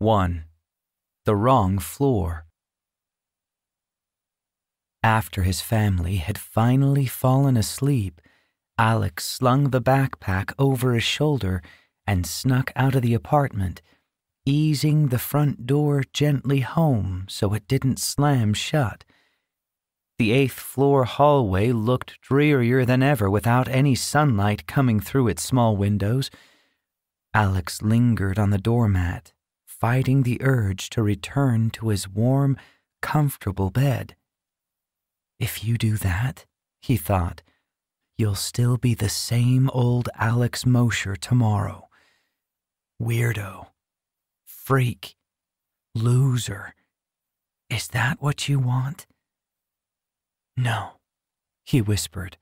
1. The wrong floor. After his family had finally fallen asleep, Alex slung the backpack over his shoulder and snuck out of the apartment, easing the front door gently home so it didn't slam shut. The eighth floor hallway looked drearier than ever without any sunlight coming through its small windows. Alex lingered on the doormat, fighting the urge to return to his warm, comfortable bed. If you do that, he thought, you'll still be the same old Alex Mosher tomorrow. Weirdo. Freak. Loser. Is that what you want? No, he whispered.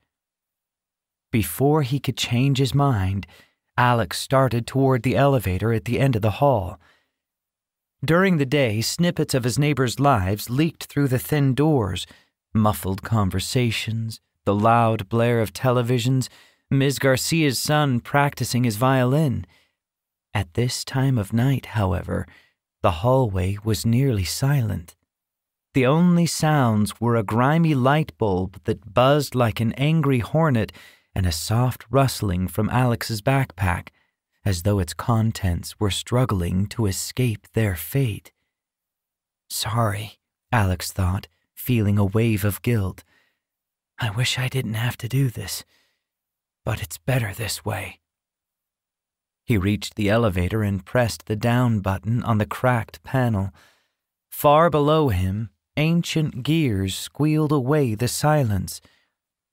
Before he could change his mind, Alex started toward the elevator at the end of the hall. During the day, snippets of his neighbors' lives leaked through the thin doors muffled conversations, the loud blare of televisions, Ms. Garcia's son practicing his violin. At this time of night, however, the hallway was nearly silent. The only sounds were a grimy light bulb that buzzed like an angry hornet and a soft rustling from Alex's backpack as though its contents were struggling to escape their fate. Sorry, Alex thought, feeling a wave of guilt. I wish I didn't have to do this, but it's better this way. He reached the elevator and pressed the down button on the cracked panel. Far below him, ancient gears squealed away the silence.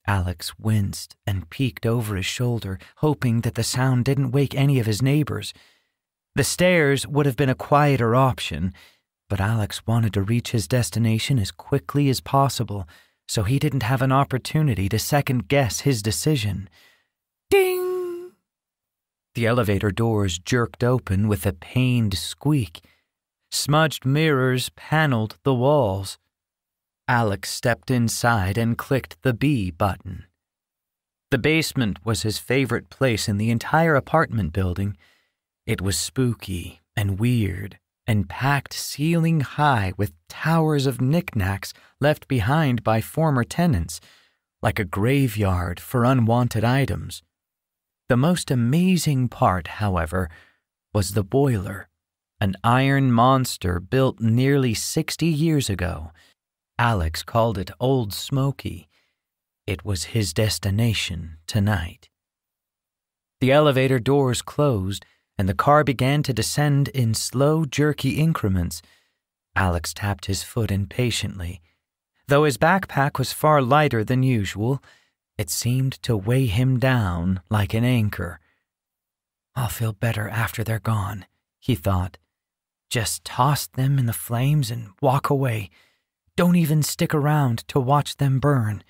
Alex winced and peeked over his shoulder, hoping that the sound didn't wake any of his neighbors. The stairs would have been a quieter option, but Alex wanted to reach his destination as quickly as possible, so he didn't have an opportunity to second guess his decision. Ding! The elevator doors jerked open with a pained squeak. Smudged mirrors paneled the walls. Alex stepped inside and clicked the B button. The basement was his favorite place in the entire apartment building. It was spooky and weird and packed ceiling high with towers of knickknacks left behind by former tenants, like a graveyard for unwanted items. The most amazing part, however, was the boiler, an iron monster built nearly 60 years ago Alex called it Old Smoky. It was his destination tonight. The elevator doors closed, and the car began to descend in slow, jerky increments. Alex tapped his foot impatiently. Though his backpack was far lighter than usual, it seemed to weigh him down like an anchor. I'll feel better after they're gone, he thought. Just toss them in the flames and walk away. Don't even stick around to watch them burn.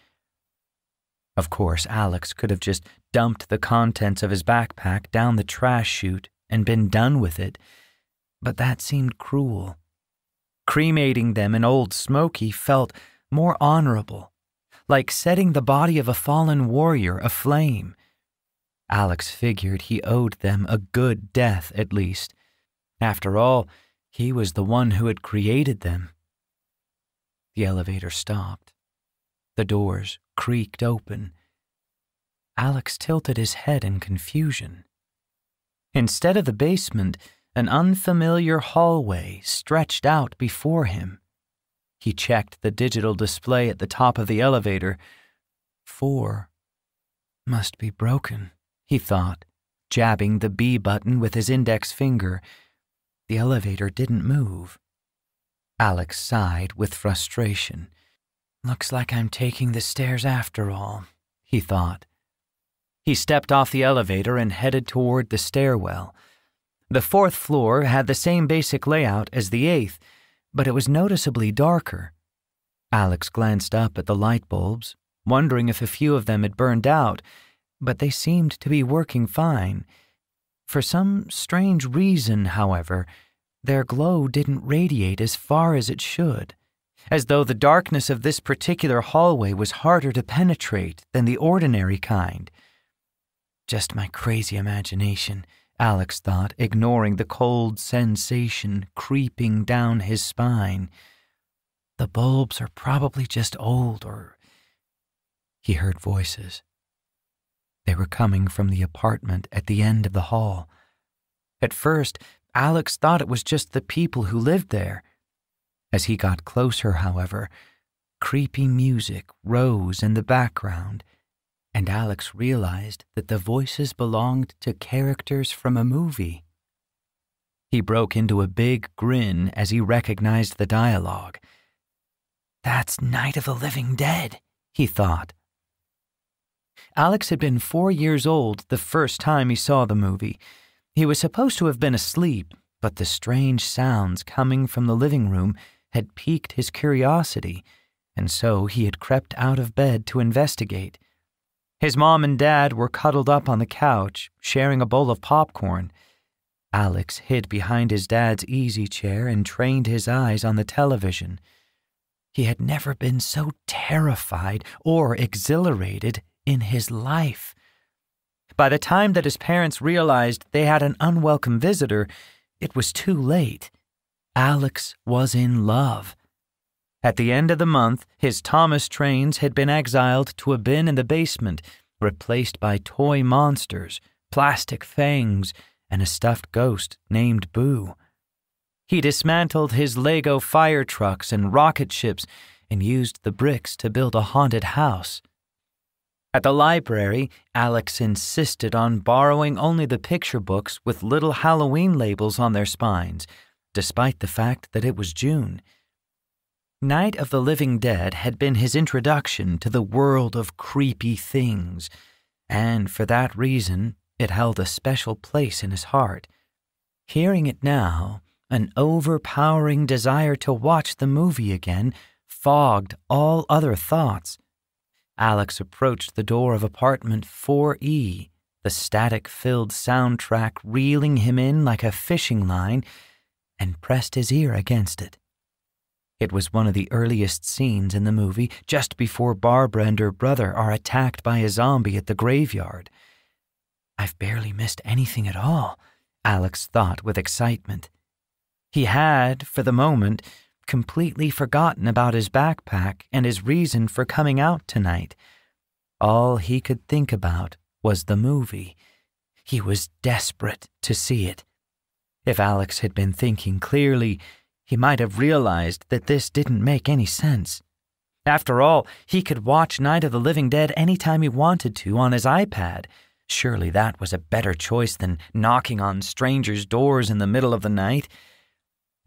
Of course, Alex could have just dumped the contents of his backpack down the trash chute and been done with it, but that seemed cruel. Cremating them in Old Smoky felt more honorable, like setting the body of a fallen warrior aflame. Alex figured he owed them a good death, at least. After all, he was the one who had created them the elevator stopped. The doors creaked open. Alex tilted his head in confusion. Instead of the basement, an unfamiliar hallway stretched out before him. He checked the digital display at the top of the elevator. Four. Must be broken, he thought, jabbing the B button with his index finger. The elevator didn't move. Alex sighed with frustration. Looks like I'm taking the stairs after all, he thought. He stepped off the elevator and headed toward the stairwell. The fourth floor had the same basic layout as the eighth, but it was noticeably darker. Alex glanced up at the light bulbs, wondering if a few of them had burned out, but they seemed to be working fine. For some strange reason, however, their glow didn't radiate as far as it should, as though the darkness of this particular hallway was harder to penetrate than the ordinary kind. Just my crazy imagination, Alex thought, ignoring the cold sensation creeping down his spine. The bulbs are probably just old or. He heard voices. They were coming from the apartment at the end of the hall. At first, Alex thought it was just the people who lived there. As he got closer, however, creepy music rose in the background, and Alex realized that the voices belonged to characters from a movie. He broke into a big grin as he recognized the dialogue. That's Night of the Living Dead, he thought. Alex had been four years old the first time he saw the movie, he was supposed to have been asleep, but the strange sounds coming from the living room had piqued his curiosity, and so he had crept out of bed to investigate. His mom and dad were cuddled up on the couch, sharing a bowl of popcorn. Alex hid behind his dad's easy chair and trained his eyes on the television. He had never been so terrified or exhilarated in his life. By the time that his parents realized they had an unwelcome visitor, it was too late. Alex was in love. At the end of the month, his Thomas trains had been exiled to a bin in the basement, replaced by toy monsters, plastic fangs, and a stuffed ghost named Boo. He dismantled his Lego fire trucks and rocket ships and used the bricks to build a haunted house. At the library, Alex insisted on borrowing only the picture books with little Halloween labels on their spines, despite the fact that it was June. Night of the Living Dead had been his introduction to the world of creepy things, and for that reason, it held a special place in his heart. Hearing it now, an overpowering desire to watch the movie again fogged all other thoughts. Alex approached the door of apartment 4E, the static filled soundtrack reeling him in like a fishing line, and pressed his ear against it. It was one of the earliest scenes in the movie, just before Barbara and her brother are attacked by a zombie at the graveyard. I've barely missed anything at all, Alex thought with excitement. He had, for the moment, completely forgotten about his backpack and his reason for coming out tonight. All he could think about was the movie. He was desperate to see it. If Alex had been thinking clearly, he might have realized that this didn't make any sense. After all, he could watch Night of the Living Dead any time he wanted to on his iPad. Surely that was a better choice than knocking on strangers' doors in the middle of the night.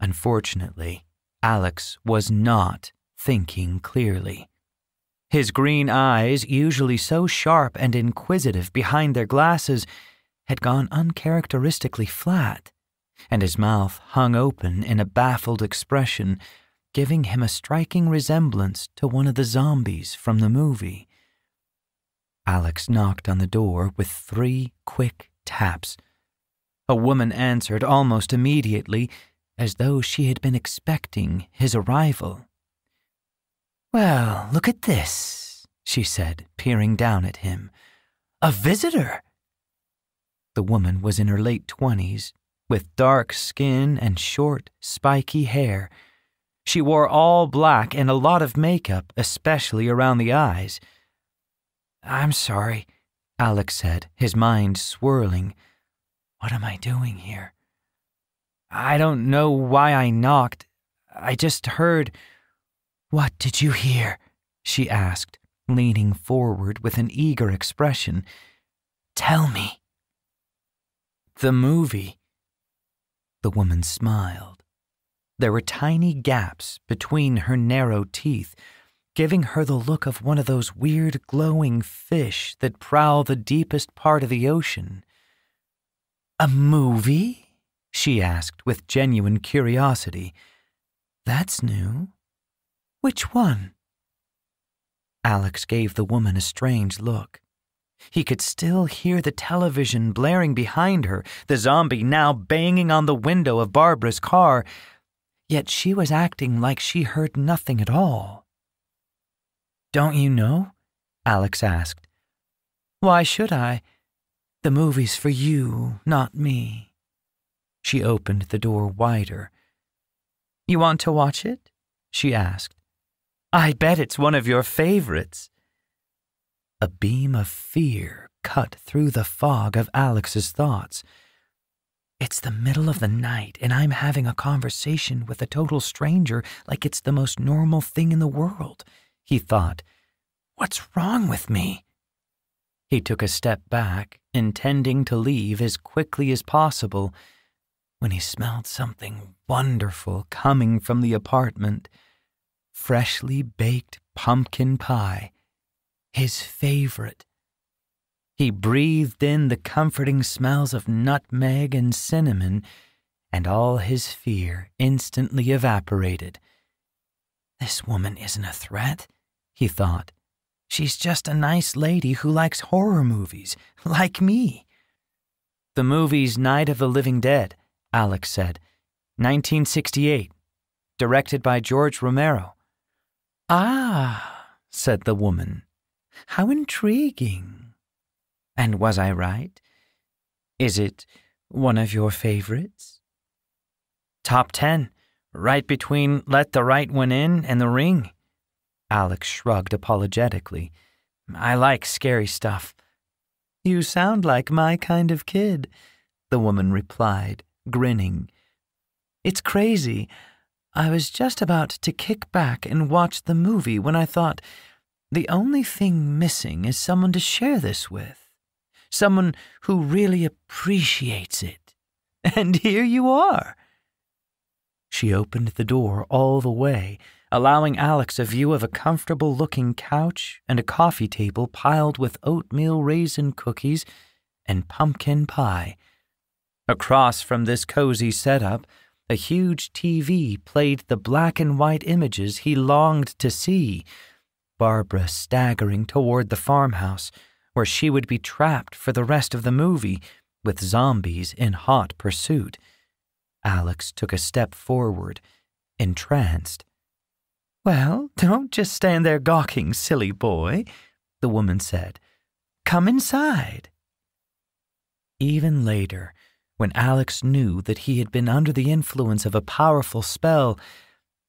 Unfortunately, Alex was not thinking clearly. His green eyes, usually so sharp and inquisitive behind their glasses, had gone uncharacteristically flat, and his mouth hung open in a baffled expression, giving him a striking resemblance to one of the zombies from the movie. Alex knocked on the door with three quick taps. A woman answered almost immediately, as though she had been expecting his arrival. Well, look at this, she said, peering down at him. A visitor! The woman was in her late twenties, with dark skin and short, spiky hair. She wore all black and a lot of makeup, especially around the eyes. I'm sorry, Alex said, his mind swirling. What am I doing here? I don't know why I knocked. I just heard. What did you hear? she asked, leaning forward with an eager expression. Tell me. The movie. The woman smiled. There were tiny gaps between her narrow teeth, giving her the look of one of those weird glowing fish that prowl the deepest part of the ocean. A movie? she asked with genuine curiosity. That's new. Which one? Alex gave the woman a strange look. He could still hear the television blaring behind her, the zombie now banging on the window of Barbara's car, yet she was acting like she heard nothing at all. Don't you know? Alex asked. Why should I? The movie's for you, not me. She opened the door wider. You want to watch it? she asked. I bet it's one of your favorites. A beam of fear cut through the fog of Alex's thoughts. It's the middle of the night, and I'm having a conversation with a total stranger like it's the most normal thing in the world, he thought. What's wrong with me? He took a step back, intending to leave as quickly as possible when he smelled something wonderful coming from the apartment freshly baked pumpkin pie, his favorite. He breathed in the comforting smells of nutmeg and cinnamon, and all his fear instantly evaporated. This woman isn't a threat, he thought. She's just a nice lady who likes horror movies, like me. The movies Night of the Living Dead Alex said. 1968, directed by George Romero. Ah, said the woman. How intriguing. And was I right? Is it one of your favorites? Top 10, right between Let the Right One In and The Ring. Alex shrugged apologetically. I like scary stuff. You sound like my kind of kid, the woman replied grinning. It's crazy. I was just about to kick back and watch the movie when I thought, the only thing missing is someone to share this with. Someone who really appreciates it. And here you are. She opened the door all the way, allowing Alex a view of a comfortable looking couch and a coffee table piled with oatmeal raisin cookies and pumpkin pie. Across from this cozy setup, a huge TV played the black and white images he longed to see, Barbara staggering toward the farmhouse, where she would be trapped for the rest of the movie, with zombies in hot pursuit. Alex took a step forward, entranced. Well, don't just stand there gawking, silly boy, the woman said. Come inside. Even later, when Alex knew that he had been under the influence of a powerful spell,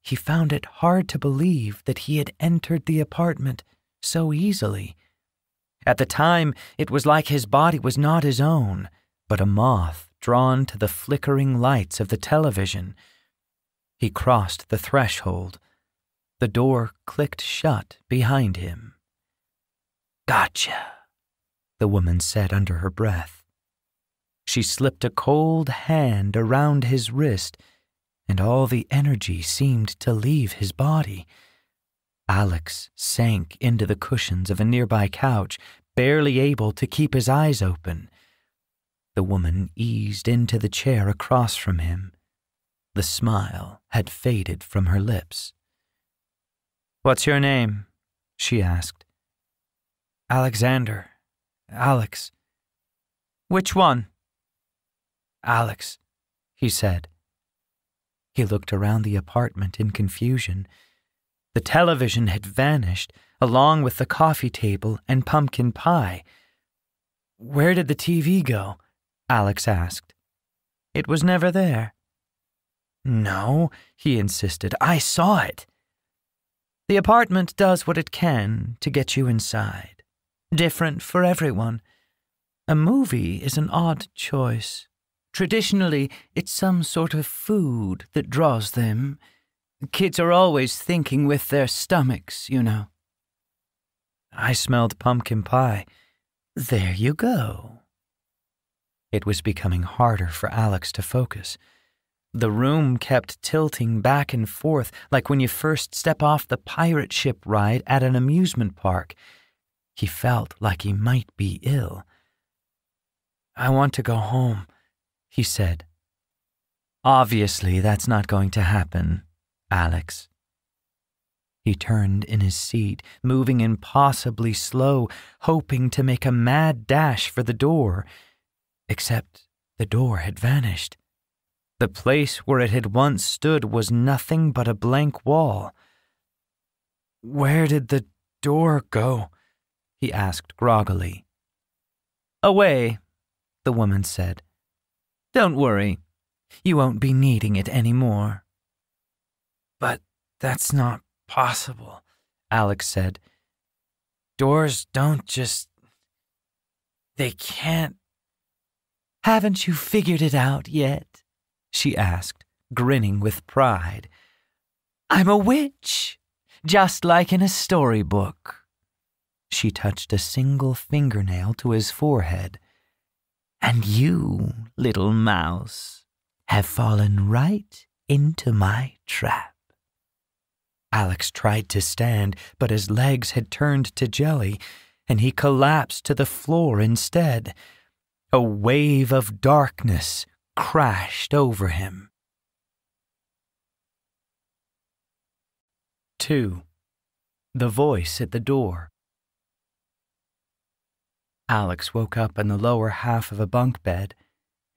he found it hard to believe that he had entered the apartment so easily. At the time, it was like his body was not his own, but a moth drawn to the flickering lights of the television. He crossed the threshold. The door clicked shut behind him. Gotcha, the woman said under her breath. She slipped a cold hand around his wrist, and all the energy seemed to leave his body. Alex sank into the cushions of a nearby couch, barely able to keep his eyes open. The woman eased into the chair across from him. The smile had faded from her lips. What's your name? she asked. Alexander. Alex. Which one? Alex, he said. He looked around the apartment in confusion. The television had vanished, along with the coffee table and pumpkin pie. Where did the TV go? Alex asked. It was never there. No, he insisted. I saw it. The apartment does what it can to get you inside. Different for everyone. A movie is an odd choice. Traditionally, it's some sort of food that draws them. Kids are always thinking with their stomachs, you know. I smelled pumpkin pie. There you go. It was becoming harder for Alex to focus. The room kept tilting back and forth like when you first step off the pirate ship ride at an amusement park. He felt like he might be ill. I want to go home, he said. Obviously, that's not going to happen, Alex. He turned in his seat, moving impossibly slow, hoping to make a mad dash for the door. Except the door had vanished. The place where it had once stood was nothing but a blank wall. Where did the door go? he asked groggily. Away, the woman said. Don't worry. You won't be needing it any more. But that's not possible, Alex said. Doors don't just. They can't. Haven't you figured it out yet? she asked, grinning with pride. I'm a witch, just like in a storybook. She touched a single fingernail to his forehead. And you, little mouse, have fallen right into my trap. Alex tried to stand, but his legs had turned to jelly, and he collapsed to the floor instead. A wave of darkness crashed over him. 2. The voice at the door. Alex woke up in the lower half of a bunk bed.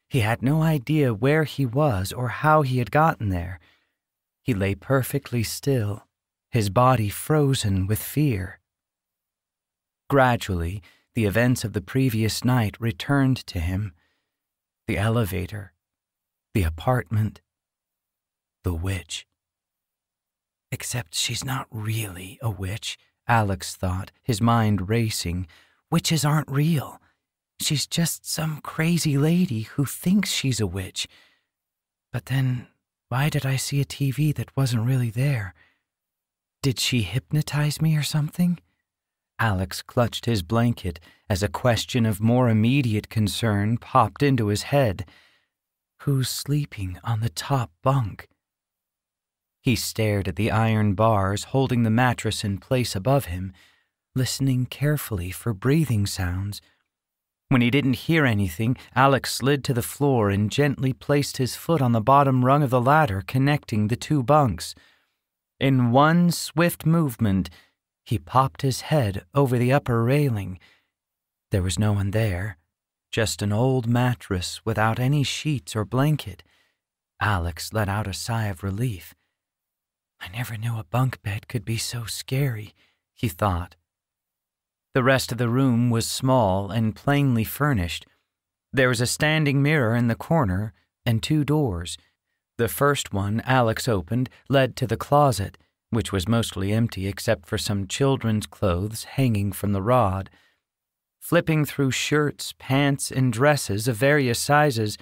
He had no idea where he was or how he had gotten there. He lay perfectly still, his body frozen with fear. Gradually, the events of the previous night returned to him the elevator, the apartment, the witch. Except she's not really a witch, Alex thought, his mind racing. Witches aren't real. She's just some crazy lady who thinks she's a witch. But then, why did I see a TV that wasn't really there? Did she hypnotize me or something? Alex clutched his blanket as a question of more immediate concern popped into his head. Who's sleeping on the top bunk? He stared at the iron bars holding the mattress in place above him listening carefully for breathing sounds. When he didn't hear anything, Alex slid to the floor and gently placed his foot on the bottom rung of the ladder connecting the two bunks. In one swift movement, he popped his head over the upper railing. There was no one there, just an old mattress without any sheets or blanket. Alex let out a sigh of relief. I never knew a bunk bed could be so scary, he thought. The rest of the room was small and plainly furnished. There was a standing mirror in the corner and two doors. The first one Alex opened led to the closet, which was mostly empty except for some children's clothes hanging from the rod. Flipping through shirts, pants, and dresses of various sizes,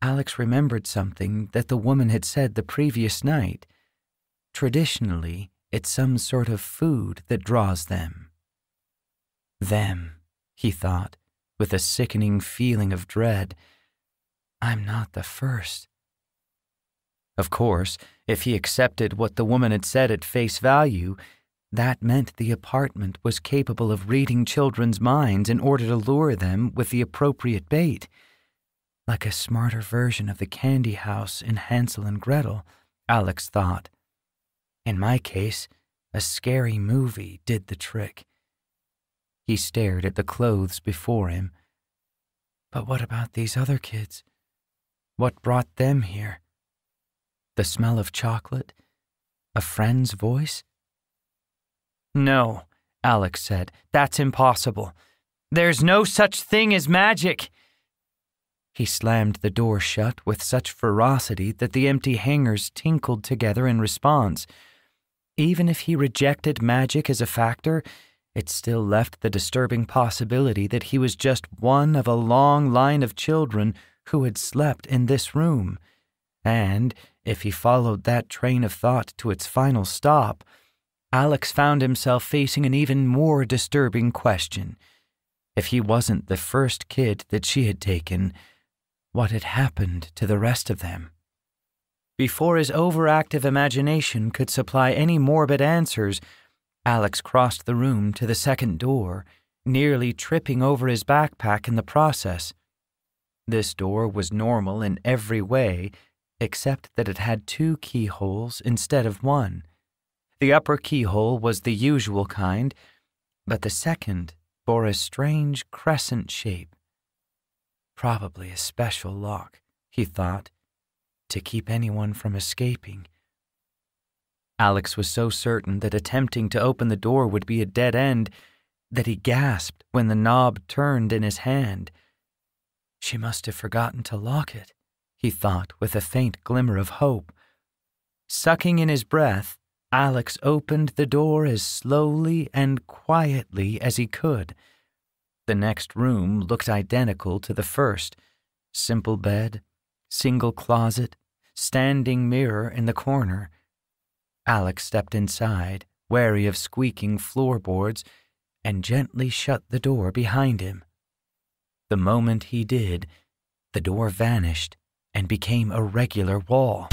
Alex remembered something that the woman had said the previous night. Traditionally, it's some sort of food that draws them. Them, he thought, with a sickening feeling of dread. I'm not the first. Of course, if he accepted what the woman had said at face value, that meant the apartment was capable of reading children's minds in order to lure them with the appropriate bait, like a smarter version of the candy house in Hansel and Gretel, Alex thought. In my case, a scary movie did the trick. He stared at the clothes before him. But what about these other kids? What brought them here? The smell of chocolate? A friend's voice? No, Alex said. That's impossible. There's no such thing as magic. He slammed the door shut with such ferocity that the empty hangers tinkled together in response. Even if he rejected magic as a factor, it still left the disturbing possibility that he was just one of a long line of children who had slept in this room. And if he followed that train of thought to its final stop, Alex found himself facing an even more disturbing question. If he wasn't the first kid that she had taken, what had happened to the rest of them? Before his overactive imagination could supply any morbid answers, Alex crossed the room to the second door, nearly tripping over his backpack in the process. This door was normal in every way, except that it had two keyholes instead of one. The upper keyhole was the usual kind, but the second bore a strange crescent shape. Probably a special lock, he thought, to keep anyone from escaping. Alex was so certain that attempting to open the door would be a dead end that he gasped when the knob turned in his hand. She must have forgotten to lock it, he thought with a faint glimmer of hope. Sucking in his breath, Alex opened the door as slowly and quietly as he could. The next room looked identical to the first simple bed, single closet, standing mirror in the corner. Alex stepped inside, wary of squeaking floorboards, and gently shut the door behind him. The moment he did, the door vanished and became a regular wall.